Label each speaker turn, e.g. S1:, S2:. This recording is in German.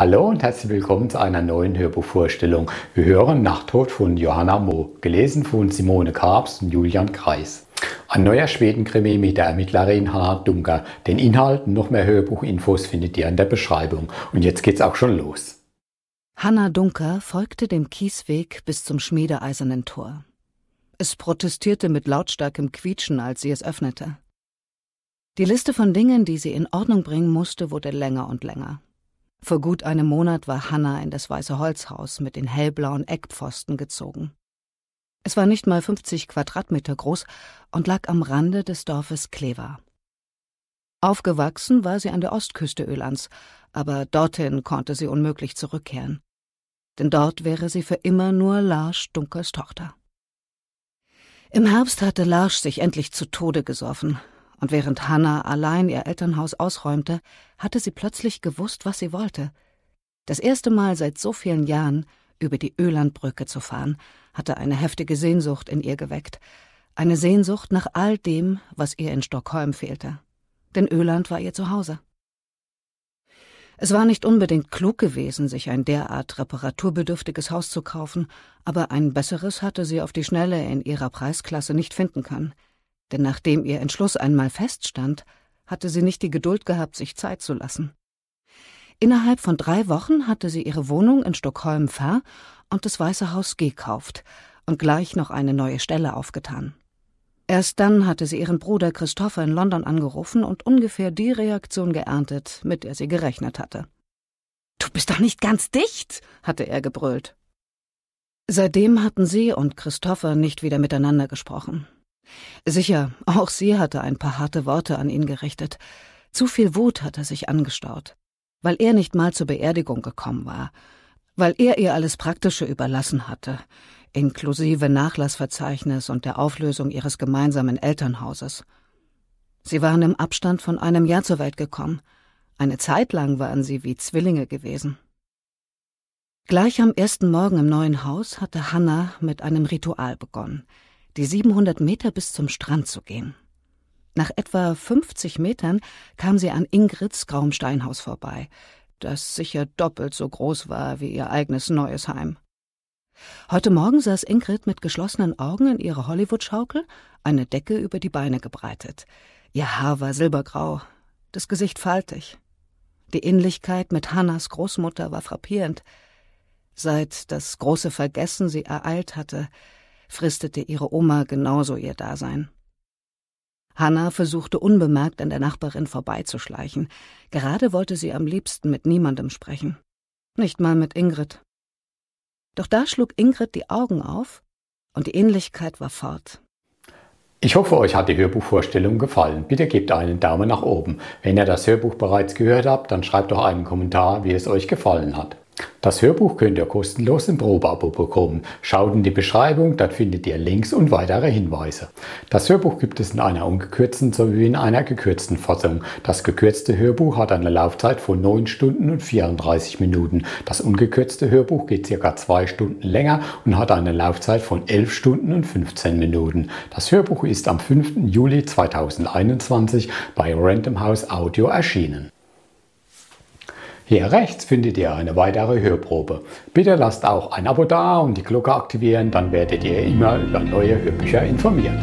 S1: Hallo und herzlich willkommen zu einer neuen Hörbuchvorstellung. Wir hören Nachttod von Johanna Mo, gelesen von Simone Karbs und Julian Kreis. Ein neuer Schwedenkrimi mit der Ermittlerin Hanna Dunker. Den Inhalt und noch mehr Hörbuchinfos findet ihr in der Beschreibung. Und jetzt geht's auch schon los.
S2: Hanna Dunker folgte dem Kiesweg bis zum Schmiedeeisernen Tor. Es protestierte mit lautstarkem Quietschen, als sie es öffnete. Die Liste von Dingen, die sie in Ordnung bringen musste, wurde länger und länger. Vor gut einem Monat war Hanna in das Weiße Holzhaus mit den hellblauen Eckpfosten gezogen. Es war nicht mal 50 Quadratmeter groß und lag am Rande des Dorfes Klever. Aufgewachsen war sie an der Ostküste Ölands, aber dorthin konnte sie unmöglich zurückkehren. Denn dort wäre sie für immer nur Lars Dunkers Tochter. Im Herbst hatte Lars sich endlich zu Tode gesoffen, und während Hannah allein ihr Elternhaus ausräumte, hatte sie plötzlich gewusst, was sie wollte. Das erste Mal seit so vielen Jahren über die Ölandbrücke zu fahren, hatte eine heftige Sehnsucht in ihr geweckt, eine Sehnsucht nach all dem, was ihr in Stockholm fehlte. Denn Öland war ihr Zuhause. Es war nicht unbedingt klug gewesen, sich ein derart reparaturbedürftiges Haus zu kaufen, aber ein besseres hatte sie auf die Schnelle in ihrer Preisklasse nicht finden können denn nachdem ihr Entschluss einmal feststand, hatte sie nicht die Geduld gehabt, sich Zeit zu lassen. Innerhalb von drei Wochen hatte sie ihre Wohnung in Stockholm ver und das Weiße Haus gekauft und gleich noch eine neue Stelle aufgetan. Erst dann hatte sie ihren Bruder Christopher in London angerufen und ungefähr die Reaktion geerntet, mit der sie gerechnet hatte. Du bist doch nicht ganz dicht, hatte er gebrüllt. Seitdem hatten sie und Christopher nicht wieder miteinander gesprochen. Sicher, auch sie hatte ein paar harte Worte an ihn gerichtet. Zu viel Wut hatte sich angestaut, weil er nicht mal zur Beerdigung gekommen war, weil er ihr alles Praktische überlassen hatte, inklusive Nachlassverzeichnis und der Auflösung ihres gemeinsamen Elternhauses. Sie waren im Abstand von einem Jahr zur Welt gekommen. Eine Zeit lang waren sie wie Zwillinge gewesen. Gleich am ersten Morgen im neuen Haus hatte Hannah mit einem Ritual begonnen – die 700 Meter bis zum Strand zu gehen. Nach etwa 50 Metern kam sie an Ingrids grauem Steinhaus vorbei, das sicher doppelt so groß war wie ihr eigenes neues Heim. Heute Morgen saß Ingrid mit geschlossenen Augen in ihrer Hollywood-Schaukel, eine Decke über die Beine gebreitet. Ihr Haar war silbergrau, das Gesicht faltig. Die Ähnlichkeit mit Hannas Großmutter war frappierend. Seit das große Vergessen sie ereilt hatte, fristete ihre Oma genauso ihr Dasein. Hanna versuchte unbemerkt an der Nachbarin vorbeizuschleichen. Gerade wollte sie am liebsten mit niemandem sprechen. Nicht mal mit Ingrid. Doch da schlug Ingrid die Augen auf und die Ähnlichkeit war fort.
S1: Ich hoffe, euch hat die Hörbuchvorstellung gefallen. Bitte gebt einen Daumen nach oben. Wenn ihr das Hörbuch bereits gehört habt, dann schreibt doch einen Kommentar, wie es euch gefallen hat. Das Hörbuch könnt ihr kostenlos im Probeabo bekommen. Schaut in die Beschreibung, dort findet ihr Links und weitere Hinweise. Das Hörbuch gibt es in einer ungekürzten sowie in einer gekürzten Fassung. Das gekürzte Hörbuch hat eine Laufzeit von 9 Stunden und 34 Minuten. Das ungekürzte Hörbuch geht circa 2 Stunden länger und hat eine Laufzeit von 11 Stunden und 15 Minuten. Das Hörbuch ist am 5. Juli 2021 bei Random House Audio erschienen. Hier rechts findet ihr eine weitere Hörprobe. Bitte lasst auch ein Abo da und die Glocke aktivieren, dann werdet ihr immer über neue Hörbücher informiert.